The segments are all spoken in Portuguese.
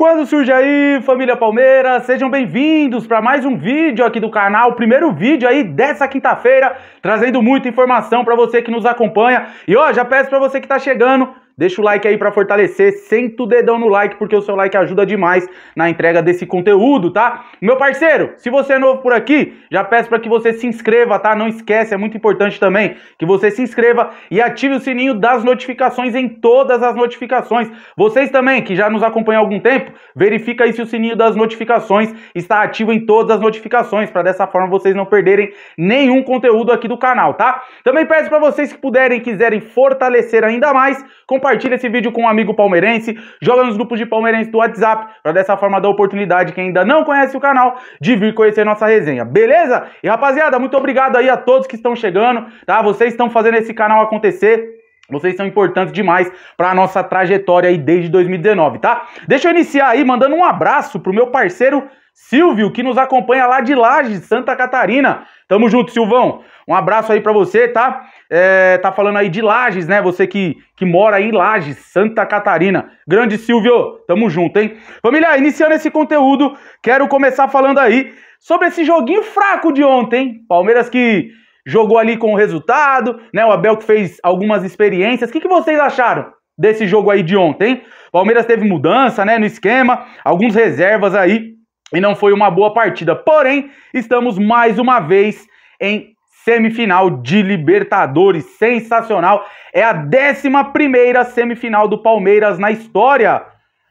Quando surge aí, família Palmeiras, sejam bem-vindos para mais um vídeo aqui do canal, primeiro vídeo aí dessa quinta-feira, trazendo muita informação para você que nos acompanha. E ó, já peço para você que está chegando, Deixa o like aí para fortalecer, senta o dedão no like porque o seu like ajuda demais na entrega desse conteúdo, tá? Meu parceiro, se você é novo por aqui, já peço para que você se inscreva, tá? Não esquece, é muito importante também que você se inscreva e ative o sininho das notificações em todas as notificações. Vocês também que já nos acompanham há algum tempo, verifica aí se o sininho das notificações está ativo em todas as notificações para dessa forma vocês não perderem nenhum conteúdo aqui do canal, tá? Também peço para vocês que puderem, quiserem fortalecer ainda mais, compartilhe compartilha esse vídeo com um amigo palmeirense, joga nos grupos de palmeirense do WhatsApp, para dessa forma dar oportunidade quem ainda não conhece o canal de vir conhecer nossa resenha, beleza? E rapaziada, muito obrigado aí a todos que estão chegando, tá? Vocês estão fazendo esse canal acontecer. Vocês são importantes demais para a nossa trajetória aí desde 2019, tá? Deixa eu iniciar aí mandando um abraço pro meu parceiro Silvio, que nos acompanha lá de Lages, Santa Catarina. Tamo junto, Silvão. Um abraço aí para você, tá? É, tá falando aí de Lages, né? Você que, que mora aí em Lages, Santa Catarina. Grande Silvio, tamo junto, hein? Família, iniciando esse conteúdo, quero começar falando aí sobre esse joguinho fraco de ontem, hein? Palmeiras que jogou ali com o resultado, né? O Abel que fez algumas experiências. O que, que vocês acharam desse jogo aí de ontem? Hein? Palmeiras teve mudança, né, no esquema, alguns reservas aí e não foi uma boa partida. Porém, estamos mais uma vez em semifinal de Libertadores, sensacional. É a 11 primeira semifinal do Palmeiras na história.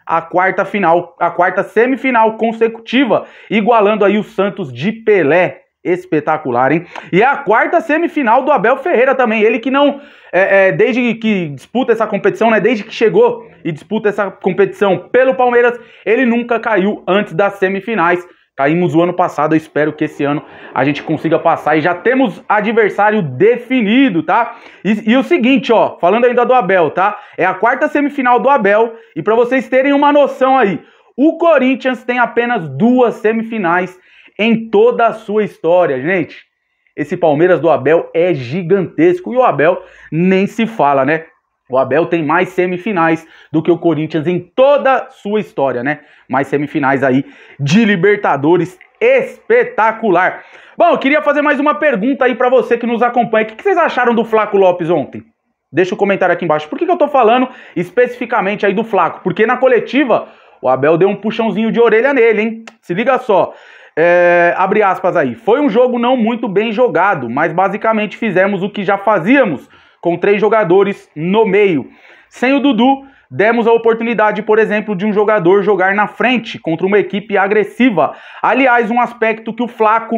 A quarta final, a quarta semifinal consecutiva, igualando aí o Santos de Pelé. Espetacular, hein? E é a quarta semifinal do Abel Ferreira também. Ele que não, é, é, desde que disputa essa competição, né? Desde que chegou e disputa essa competição pelo Palmeiras, ele nunca caiu antes das semifinais. Caímos o ano passado, eu espero que esse ano a gente consiga passar e já temos adversário definido, tá? E, e o seguinte, ó, falando ainda do Abel, tá? É a quarta semifinal do Abel e para vocês terem uma noção aí, o Corinthians tem apenas duas semifinais em toda a sua história, gente. Esse Palmeiras do Abel é gigantesco e o Abel nem se fala, né? O Abel tem mais semifinais do que o Corinthians em toda a sua história, né? Mais semifinais aí de Libertadores, espetacular. Bom, eu queria fazer mais uma pergunta aí para você que nos acompanha. O que vocês acharam do Flaco Lopes ontem? Deixa o um comentário aqui embaixo. Por que, que eu tô falando especificamente aí do Flaco? Porque na coletiva o Abel deu um puxãozinho de orelha nele, hein? Se liga só. É, abre aspas aí. Foi um jogo não muito bem jogado, mas basicamente fizemos o que já fazíamos, com três jogadores no meio. Sem o Dudu, demos a oportunidade, por exemplo, de um jogador jogar na frente contra uma equipe agressiva. Aliás, um aspecto que o Flaco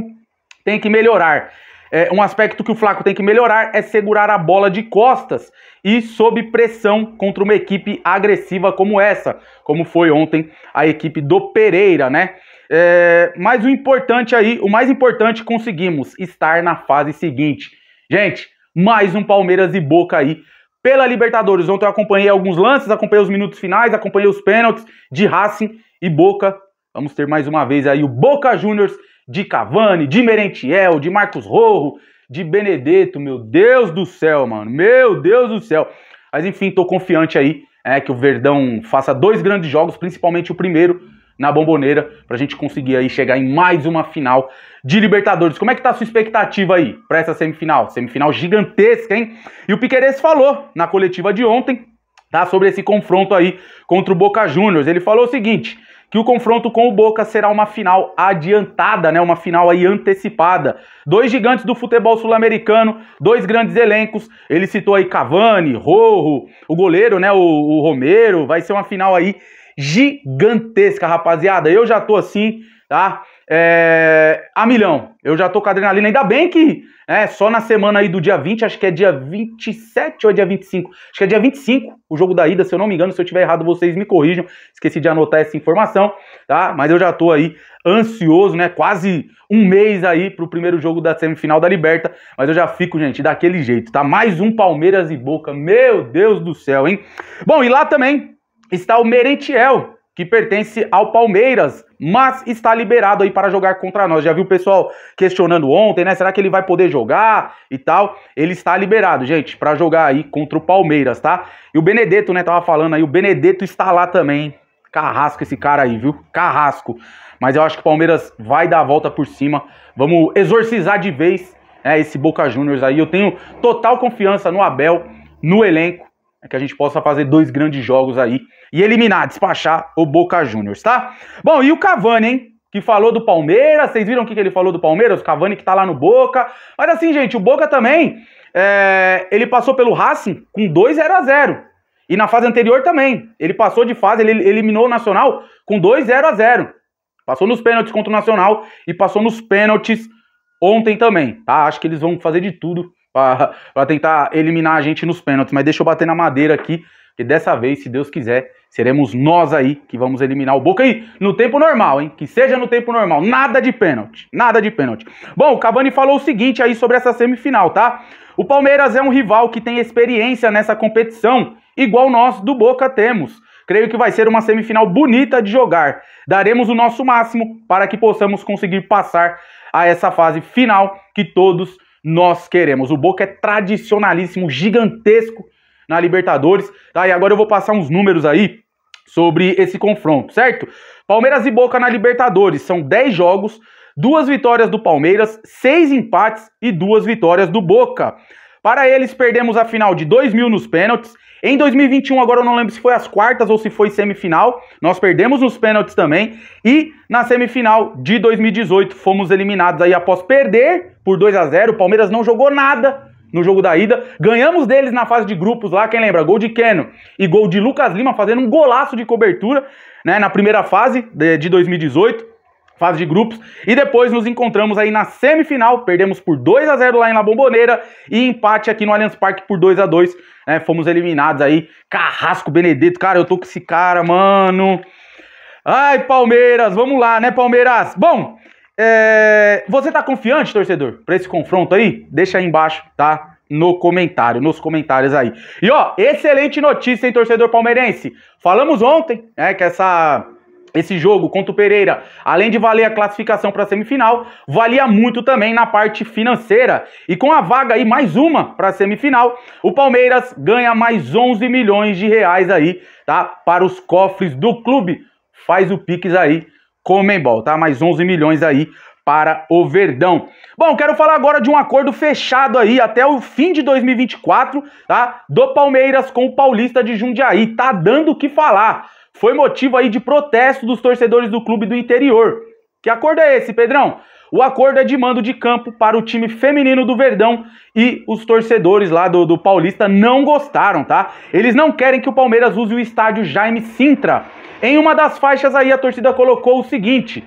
tem que melhorar. É, um aspecto que o Flaco tem que melhorar é segurar a bola de costas e sob pressão contra uma equipe agressiva como essa, como foi ontem a equipe do Pereira, né? É, mas o importante aí, o mais importante, conseguimos estar na fase seguinte. Gente, mais um Palmeiras e Boca aí pela Libertadores. Ontem eu acompanhei alguns lances, acompanhei os minutos finais, acompanhei os pênaltis de Racing e Boca. Vamos ter mais uma vez aí o Boca Juniors de Cavani, de Merentiel, de Marcos Rorro, de Benedetto. Meu Deus do céu, mano. Meu Deus do céu. Mas enfim, tô confiante aí é, que o Verdão faça dois grandes jogos, principalmente o primeiro na Bomboneira, pra gente conseguir aí chegar em mais uma final de Libertadores. Como é que tá a sua expectativa aí para essa semifinal? Semifinal gigantesca, hein? E o Piqueires falou na coletiva de ontem, tá, sobre esse confronto aí contra o Boca Juniors. Ele falou o seguinte: que o confronto com o Boca será uma final adiantada, né? Uma final aí antecipada. Dois gigantes do futebol sul-americano, dois grandes elencos. Ele citou aí Cavani, Rojo, o goleiro, né? O, o Romero. Vai ser uma final aí gigantesca, rapaziada. Eu já tô assim, tá? é, a milhão. Eu já tô com adrenalina, ainda bem que é só na semana aí do dia 20, acho que é dia 27 ou é dia 25. Acho que é dia 25, o jogo da ida, se eu não me engano, se eu tiver errado vocês me corrijam. Esqueci de anotar essa informação, tá? Mas eu já tô aí ansioso, né? Quase um mês aí pro primeiro jogo da semifinal da Liberta, mas eu já fico, gente, daquele jeito, tá? Mais um Palmeiras e Boca. Meu Deus do céu, hein? Bom, e lá também está o Merentiel, que pertence ao Palmeiras mas está liberado aí para jogar contra nós. Já viu o pessoal questionando ontem, né? Será que ele vai poder jogar e tal? Ele está liberado, gente, para jogar aí contra o Palmeiras, tá? E o Benedetto, né? Tava falando aí, o Benedetto está lá também. Carrasco esse cara aí, viu? Carrasco. Mas eu acho que o Palmeiras vai dar a volta por cima. Vamos exorcizar de vez né, esse Boca Juniors aí. Eu tenho total confiança no Abel, no elenco é que a gente possa fazer dois grandes jogos aí e eliminar, despachar o Boca Juniors, tá? Bom, e o Cavani, hein? Que falou do Palmeiras, vocês viram o que, que ele falou do Palmeiras? O Cavani que tá lá no Boca. Mas assim, gente, o Boca também, é... ele passou pelo Racing com 2 0 a 0 E na fase anterior também, ele passou de fase, ele eliminou o Nacional com 2 0 a 0 Passou nos pênaltis contra o Nacional e passou nos pênaltis ontem também, tá? Acho que eles vão fazer de tudo para tentar eliminar a gente nos pênaltis. Mas deixa eu bater na madeira aqui, que dessa vez, se Deus quiser, seremos nós aí que vamos eliminar o Boca aí no tempo normal, hein? Que seja no tempo normal, nada de pênalti, nada de pênalti. Bom, o Cavani falou o seguinte aí sobre essa semifinal, tá? O Palmeiras é um rival que tem experiência nessa competição, igual nós do Boca temos. Creio que vai ser uma semifinal bonita de jogar. Daremos o nosso máximo para que possamos conseguir passar a essa fase final que todos nós queremos. O Boca é tradicionalíssimo, gigantesco na Libertadores. Tá? E agora eu vou passar uns números aí sobre esse confronto, certo? Palmeiras e Boca na Libertadores são 10 jogos, duas vitórias do Palmeiras, seis empates e duas vitórias do Boca. Para eles, perdemos a final de mil nos pênaltis em 2021, agora eu não lembro se foi as quartas ou se foi semifinal, nós perdemos nos pênaltis também. E na semifinal de 2018, fomos eliminados aí após perder por 2 a 0 O Palmeiras não jogou nada no jogo da ida. Ganhamos deles na fase de grupos lá, quem lembra? Gol de Keno e gol de Lucas Lima fazendo um golaço de cobertura né, na primeira fase de 2018 fase de grupos. E depois nos encontramos aí na semifinal, perdemos por 2 a 0 lá na Bomboneira e empate aqui no Allianz Parque por 2 a 2 né? Fomos eliminados aí. Carrasco Benedetto, cara, eu tô com esse cara, mano. Ai, Palmeiras, vamos lá, né, Palmeiras? Bom, é... você tá confiante, torcedor, para esse confronto aí? Deixa aí embaixo, tá? no comentário, nos comentários aí. E ó, excelente notícia, hein, torcedor palmeirense. Falamos ontem, né, que essa esse jogo contra o Pereira, além de valer a classificação para a semifinal, valia muito também na parte financeira. E com a vaga aí mais uma para a semifinal, o Palmeiras ganha mais 11 milhões de reais aí, tá? Para os cofres do clube. Faz o Pix aí, Comembol, tá? Mais 11 milhões aí para o Verdão. Bom, quero falar agora de um acordo fechado aí até o fim de 2024, tá? Do Palmeiras com o Paulista de Jundiaí. Tá dando o que falar foi motivo aí de protesto dos torcedores do clube do interior. Que acordo é esse, Pedrão? O acordo é de mando de campo para o time feminino do Verdão e os torcedores lá do, do Paulista não gostaram, tá? Eles não querem que o Palmeiras use o estádio Jaime Sintra. Em uma das faixas aí a torcida colocou o seguinte: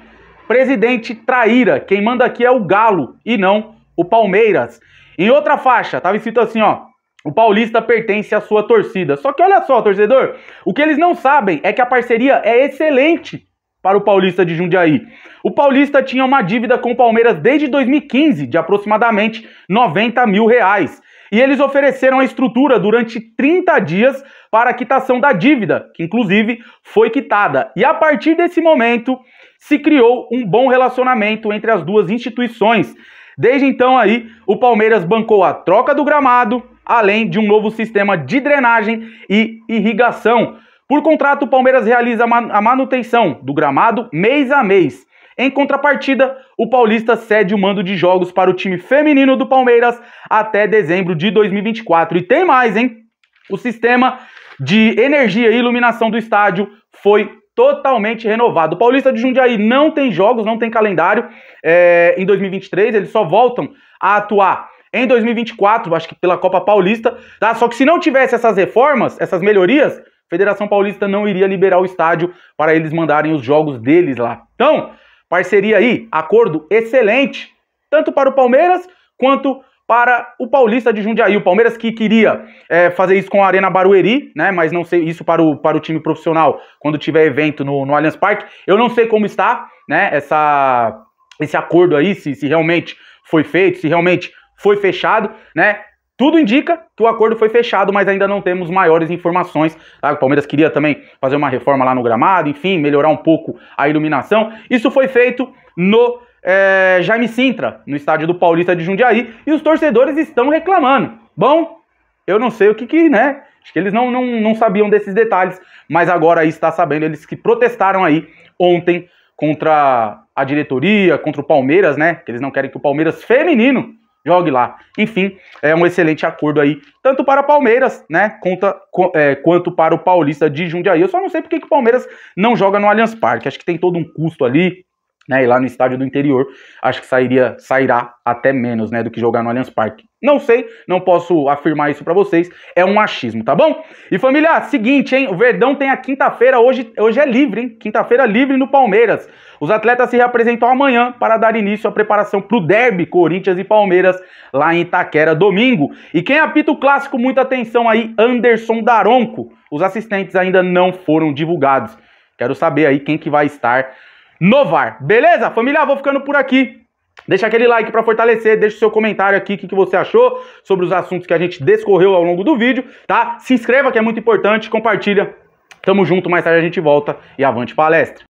presidente traíra, quem manda aqui é o Galo e não o Palmeiras. Em outra faixa, estava escrito assim, ó: o Paulista pertence à sua torcida. Só que olha só, torcedor, o que eles não sabem é que a parceria é excelente para o Paulista de Jundiaí. O Paulista tinha uma dívida com o Palmeiras desde 2015 de aproximadamente 90 mil reais. E eles ofereceram a estrutura durante 30 dias para a quitação da dívida, que inclusive foi quitada. E a partir desse momento se criou um bom relacionamento entre as duas instituições. Desde então aí, o Palmeiras bancou a troca do gramado, além de um novo sistema de drenagem e irrigação. Por contrato, o Palmeiras realiza a manutenção do gramado mês a mês. Em contrapartida, o Paulista cede o mando de jogos para o time feminino do Palmeiras até dezembro de 2024. E tem mais, hein? O sistema de energia e iluminação do estádio foi totalmente renovado. O Paulista de Jundiaí não tem jogos, não tem calendário é, em 2023. Eles só voltam a atuar em 2024, acho que pela Copa Paulista, tá? Só que se não tivesse essas reformas, essas melhorias, a Federação Paulista não iria liberar o estádio para eles mandarem os jogos deles lá. Então, parceria aí, acordo excelente, tanto para o Palmeiras quanto para o Paulista de Jundiaí. O Palmeiras que queria é, fazer isso com a Arena Barueri, né? Mas não sei isso para o, para o time profissional quando tiver evento no, no Allianz Parque. Eu não sei como está, né? Essa, esse acordo aí, se, se realmente foi feito, se realmente foi fechado, né? Tudo indica que o acordo foi fechado, mas ainda não temos maiores informações. Tá? O Palmeiras queria também fazer uma reforma lá no gramado, enfim, melhorar um pouco a iluminação. Isso foi feito no é, Jaime Sintra, no estádio do Paulista de Jundiaí, e os torcedores estão reclamando. Bom, eu não sei o que, que né? Acho que eles não, não, não sabiam desses detalhes, mas agora aí está sabendo, eles que protestaram aí ontem contra a diretoria, contra o Palmeiras, né? Que eles não querem que o Palmeiras feminino jogue lá. Enfim, é um excelente acordo aí, tanto para Palmeiras, né, conta, é, quanto para o Paulista de Jundiaí. Eu só não sei porque que o Palmeiras não joga no Allianz Parque. Acho que tem todo um custo ali, né, e lá no estádio do interior, acho que sairia, sairá até menos, né, do que jogar no Allianz Parque. Não sei, não posso afirmar isso para vocês, é um achismo, tá bom? E família, seguinte, hein, o Verdão tem a quinta-feira, hoje, hoje é livre, hein, quinta-feira livre no Palmeiras. Os atletas se reapresentam amanhã para dar início à preparação pro derby Corinthians e Palmeiras lá em Itaquera, domingo. E quem apita o clássico, muita atenção aí, Anderson Daronco. Os assistentes ainda não foram divulgados. Quero saber aí quem que vai estar Novar. Beleza? Família, vou ficando por aqui. Deixa aquele like para fortalecer, deixa o seu comentário aqui, o que, que, você achou sobre os assuntos que a gente descorreu ao longo do vídeo, tá? Se inscreva que é muito importante, compartilha. Tamo junto, mais tarde a gente volta e avante palestra.